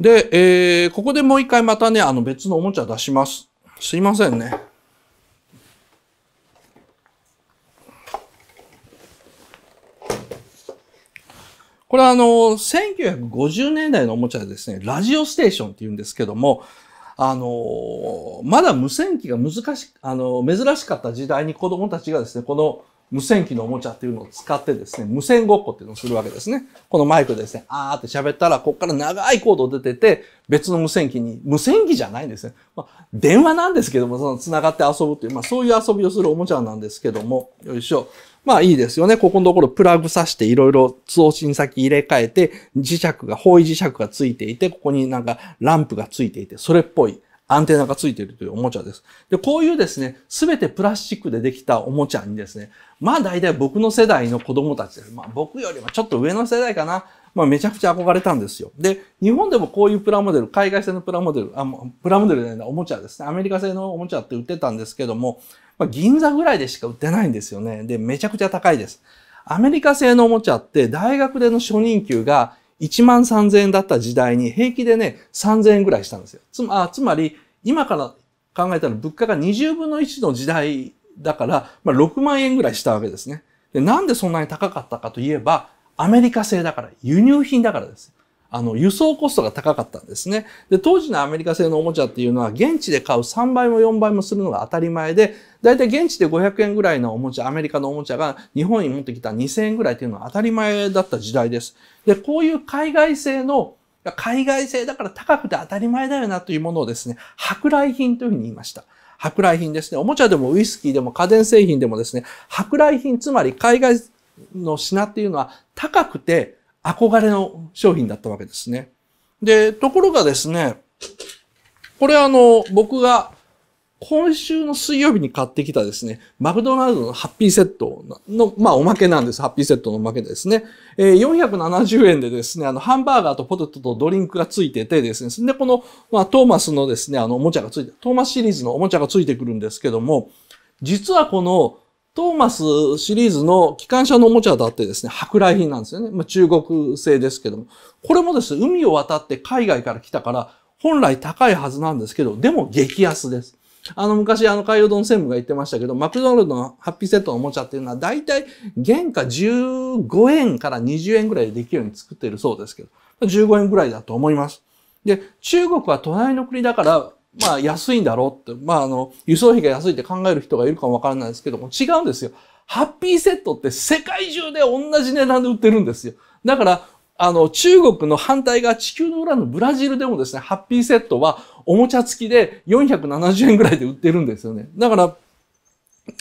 で、えー、ここでもう一回またね、あの別のおもちゃ出します。すいませんね。これはあの、1950年代のおもちゃでですね、ラジオステーションって言うんですけども、あの、まだ無線機が難し、あの、珍しかった時代に子供たちがですね、この無線機のおもちゃっていうのを使ってですね、無線ごっこっていうのをするわけですね。このマイクでですね、あーって喋ったら、こっから長いコード出てて、別の無線機に、無線機じゃないんですね。まあ、電話なんですけども、その繋がって遊ぶっていう、まあそういう遊びをするおもちゃなんですけども、よいしょ。まあいいですよね。ここのところプラグ挿していろいろ送信先入れ替えて、磁石が、方位磁石がついていて、ここになんかランプがついていて、それっぽいアンテナがついているというおもちゃです。で、こういうですね、すべてプラスチックでできたおもちゃにですね、まあ大体僕の世代の子供たちです。まあ僕よりもちょっと上の世代かな。まあめちゃくちゃ憧れたんですよ。で、日本でもこういうプラモデル、海外製のプラモデル、あ、プラモデルじゃないな、おもちゃですね。アメリカ製のおもちゃって売ってたんですけども、まあ銀座ぐらいでしか売ってないんですよね。で、めちゃくちゃ高いです。アメリカ製のおもちゃって大学での初任給が1万3000円だった時代に平気でね、3000円ぐらいしたんですよ。つまつまり、今から考えたら物価が20分の1の時代だから、まあ、6万円ぐらいしたわけですねで。なんでそんなに高かったかといえば、アメリカ製だから、輸入品だからです。あの、輸送コストが高かったんですね。で、当時のアメリカ製のおもちゃっていうのは、現地で買う3倍も4倍もするのが当たり前で、だいたい現地で500円ぐらいのおもちゃ、アメリカのおもちゃが日本に持ってきた2000円ぐらいっていうのは当たり前だった時代です。で、こういう海外製の海外製だから高くて当たり前だよなというものをですね、舶来品というふうに言いました。舶来品ですね。おもちゃでもウイスキーでも家電製品でもですね、舶来品、つまり海外の品っていうのは高くて憧れの商品だったわけですね。で、ところがですね、これあの、僕が今週の水曜日に買ってきたですね、マクドナルドのハッピーセットの、まあおまけなんです。ハッピーセットのおまけですね。えー、470円でですね、あの、ハンバーガーとポテトとドリンクがついててですね、で、この、まあトーマスのですね、あの、おもちゃがついて、トーマスシリーズのおもちゃがついてくるんですけども、実はこのトーマスシリーズの機関車のおもちゃだってですね、舶来品なんですよね。まあ、中国製ですけども。これもですね、海を渡って海外から来たから、本来高いはずなんですけど、でも激安です。あの、昔、あの、海洋丼専務が言ってましたけど、マクドナルドのハッピーセットのおもちゃっていうのは、だいたい原価15円から20円ぐらいでできるように作っているそうですけど、15円ぐらいだと思います。で、中国は隣の国だから、まあ安いんだろうって、まああの、輸送費が安いって考える人がいるかもわからないですけども、違うんですよ。ハッピーセットって世界中で同じ値段で売ってるんですよ。だから、あの、中国の反対が地球の裏のブラジルでもですね、ハッピーセットはおもちゃ付きで470円ぐらいで売ってるんですよね。だから、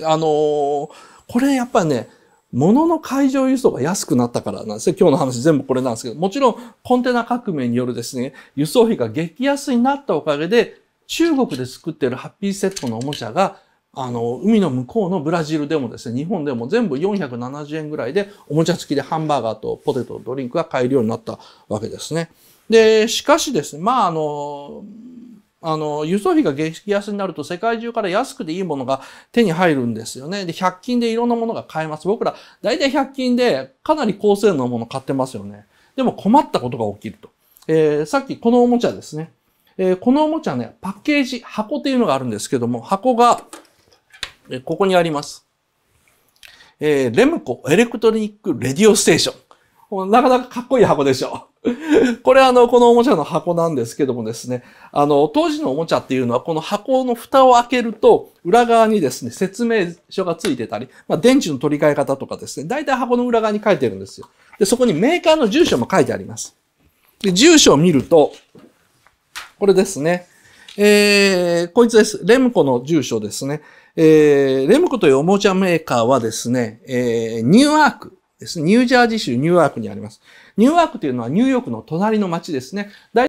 あのー、これやっぱね、物の海上輸送が安くなったからなんですね。今日の話全部これなんですけど、もちろんコンテナ革命によるですね、輸送費が激安になったおかげで、中国で作っているハッピーセットのおもちゃが、あの、海の向こうのブラジルでもですね、日本でも全部470円ぐらいで、おもちゃ付きでハンバーガーとポテト、ドリンクが買えるようになったわけですね。で、しかしですね、まあ、あの、あの、輸送費が激安になると世界中から安くていいものが手に入るんですよね。で、100均でいろんなものが買えます。僕ら、大体100均でかなり高性能のもの買ってますよね。でも困ったことが起きると。えー、さっきこのおもちゃですね。えー、このおもちゃね、パッケージ、箱っていうのがあるんですけども、箱が、えここにあります。えー、レムコエレクトリックレディオステーション。なかなかかっこいい箱でしょ。これあの、このおもちゃの箱なんですけどもですね、あの、当時のおもちゃっていうのは、この箱の蓋を開けると、裏側にですね、説明書がついてたり、まあ、電池の取り替え方とかですね、大体箱の裏側に書いてるんですよ。で、そこにメーカーの住所も書いてあります。で、住所を見ると、これですね。えー、こいつです。レムコの住所ですね。えー、レムコというおもちゃメーカーはですね、えー、ニューアークです。ニュージャージー州ニューアークにあります。ニューアークというのはニューヨークの隣の町ですね。